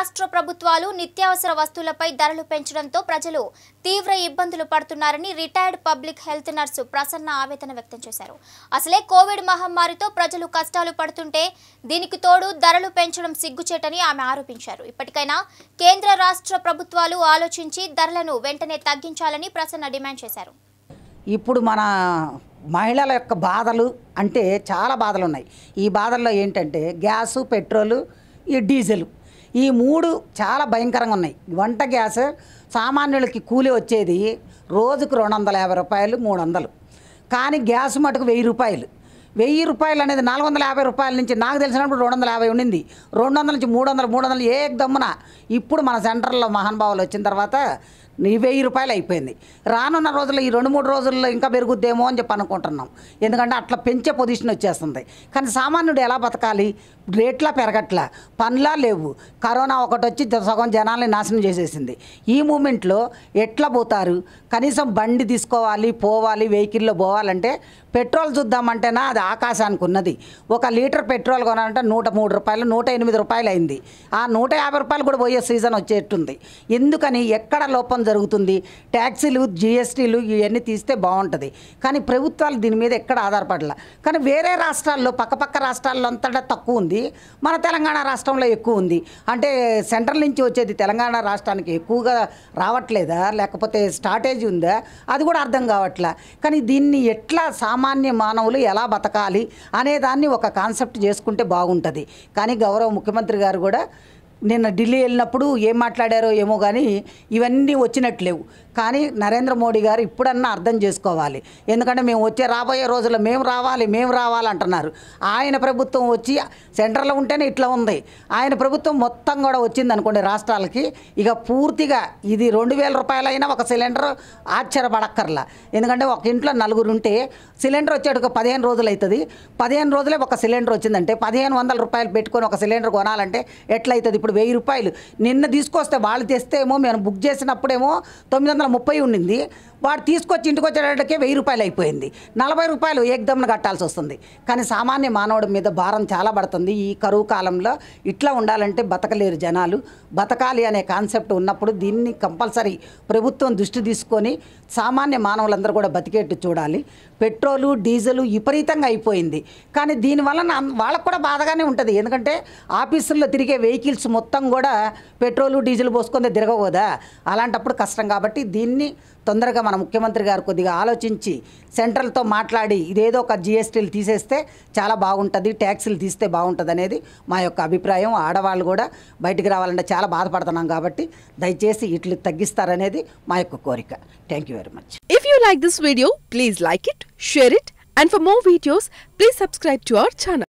రాష్ట్ర ప్రభుత్వాలు నిత్యావసర వస్తువులపై ధరలు పెంచడంతో ప్రజలు తీవ్ర ఇబ్బందులు పడుతున్నారని retired public health nurse Prasanna ఆవేదన వ్యక్తం చేశారు అసలే కోవిడ్ మహమ్మారితో ప్రజలు కష్టాలు పడుతుంటే దీనికి తోడు ధరలు పెంచడం సిగ్గుచేటని ఆమె ఆరోపించారు ఇప్పటికైనా కేంద్ర రాష్ట్ర ప్రభుత్వాలు ఆలోచించి ధరలను వెంటనే తగ్గించాలని ప్రసన్న డిమాండ్ చేశారు ఇప్పుడు మన మహిళల యొక్క బాధలు అంటే చాలా బాధలు ఉన్నాయి ఈ బాధల్లో ఏంటంటే గ్యాసు పెట్రోలు ఈ డీజిల్ ఈ మూడు చాలా భయంకరంగా ఉన్నాయి వంట గ్యాస్ సామాన్యులకి కూలి వచ్చేది రోజుకు రెండు వందల యాభై రూపాయలు మూడు వందలు కానీ గ్యాస్ మటుకు వెయ్యి రూపాయలు వెయ్యి రూపాయలు అనేది నాలుగు వందల యాభై రూపాయల నుంచి నాకు తెలిసినప్పుడు రెండు వందల యాభై ఉండింది రెండు వందల నుంచి మూడు వందలు మూడు వందలు ఏ దమ్మున ఇప్పుడు మన సెంటర్లో మహానుభావులు వచ్చిన తర్వాత నీ వెయ్యి రూపాయలు అయిపోయింది రానున్న రోజుల్లో ఈ రెండు మూడు రోజుల్లో ఇంకా పెరుగుద్దేమో అని చెప్పి అనుకుంటున్నాం ఎందుకంటే అట్లా పెంచే పొజిషన్ వచ్చేస్తుంది కానీ సామాన్యుడు ఎలా బతకాలి రేట్లా పెరగట్లా పనులా లేవు కరోనా ఒకటి వచ్చి సగం జనాల్ని నాశనం చేసేసింది ఈ మూమెంట్లో ఎట్లా పోతారు కనీసం బండి తీసుకోవాలి పోవాలి వెహికల్లో పోవాలంటే పెట్రోల్ చూద్దామంటేనా అది ఆకాశానికి ఉన్నది ఒక లీటర్ పెట్రోల్ కొనాలంటే నూట మూడు రూపాయలు నూట ఎనిమిది రూపాయలు అయింది ఆ నూట యాభై రూపాయలు కూడా పోయే సీజన్ వచ్చేట్టుంది ఎందుకని ఎక్కడ లోపం జరుగుతుంది ట్యాక్సీలు జిఎస్టీలు ఇవన్నీ తీస్తే బాగుంటుంది కానీ ప్రభుత్వాలు దీని మీద ఎక్కడ ఆధారపడాల కానీ వేరే రాష్ట్రాల్లో పక్కపక్క రాష్ట్రాల్లో అంతటా తక్కువ ఉంది మన తెలంగాణ రాష్ట్రంలో ఎక్కువ ఉంది అంటే సెంట్రల్ నుంచి వచ్చేది తెలంగాణ రాష్ట్రానికి ఎక్కువగా రావట్లేదా లేకపోతే స్టార్టేజ్ ఉందా అది కూడా అర్థం కావట్లే కానీ దీన్ని ఎట్లా సామ సామాన్య మానవులు ఎలా బతకాలి అనేదాన్ని ఒక కాన్సెప్ట్ చేసుకుంటే బాగుంటుంది కానీ గౌరవ ముఖ్యమంత్రి గారు కూడా నిన్న ఢిల్లీ వెళ్ళినప్పుడు ఏం మాట్లాడారో ఏమో కానీ ఇవన్నీ వచ్చినట్లేవు కానీ నరేంద్ర మోడీ గారు ఇప్పుడన్నా అర్థం చేసుకోవాలి ఎందుకంటే మేము వచ్చే రాబోయే రోజుల్లో మేము రావాలి మేము రావాలంటున్నారు ఆయన ప్రభుత్వం వచ్చి సెంటర్లో ఉంటేనే ఇట్లా ఉంది ఆయన ప్రభుత్వం మొత్తం కూడా వచ్చింది అనుకోండి రాష్ట్రాలకి ఇక పూర్తిగా ఇది రెండు వేల రూపాయలైనా ఒక సిలిండర్ ఆశ్చర్యపడక్కర్లా ఎందుకంటే ఒక ఇంట్లో నలుగురు ఉంటే సిలిండర్ వచ్చేటకు పదిహేను రోజులు అవుతుంది పదిహేను రోజులే ఒక సిలిండర్ వచ్చిందంటే పదిహేను వందల రూపాయలు పెట్టుకొని ఒక సిలిండర్ కొనాలంటే ఎట్లయితుంది ఇప్పుడు ఇప్పుడు వెయ్యి రూపాయలు నిన్న తీసుకొస్తే వాళ్ళు తెస్తేమో మేము బుక్ చేసినప్పుడేమో తొమ్మిది వందల ముప్పై ఉండింది వాడు తీసుకొచ్చి ఇంటికి వచ్చేటకే వెయ్యి రూపాయలు అయిపోయింది నలభై రూపాయలు ఏకదమ్ను కట్టాల్సి వస్తుంది కానీ సామాన్య మానవుడి మీద భారం చాలా పడుతుంది ఈ కరువు కాలంలో ఇట్లా ఉండాలంటే బతకలేరు జనాలు బతకాలి అనే కాన్సెప్ట్ ఉన్నప్పుడు దీన్ని కంపల్సరీ ప్రభుత్వం దృష్టి తీసుకొని సామాన్య మానవులందరూ కూడా బతికేట్టు చూడాలి పెట్రోలు డీజిల్ విపరీతంగా అయిపోయింది కానీ దీనివల్ల వాళ్ళకు కూడా బాధగానే ఉంటుంది ఎందుకంటే ఆఫీసుల్లో తిరిగే వెహికల్స్ మొత్తం కూడా పెట్రోలు డీజిల్ పోసుకుందే తిరగకూదా అలాంటప్పుడు కష్టం కాబట్టి దీన్ని తొందరగా మన ముఖ్యమంత్రి గారు కొద్దిగా ఆలోచించి సెంట్రల్తో మాట్లాడి ఇదేదో ఒక జిఎస్టీలు తీసేస్తే చాలా బాగుంటుంది ట్యాక్సీలు తీస్తే బాగుంటుంది అనేది మా యొక్క అభిప్రాయం ఆడవాళ్ళు కూడా బయటికి రావాలంటే చాలా బాధపడుతున్నాం కాబట్టి దయచేసి ఇట్లు తగ్గిస్తారనేది మా యొక్క కోరిక thank you very much if you like this video please like it share it and for more videos please subscribe to our channel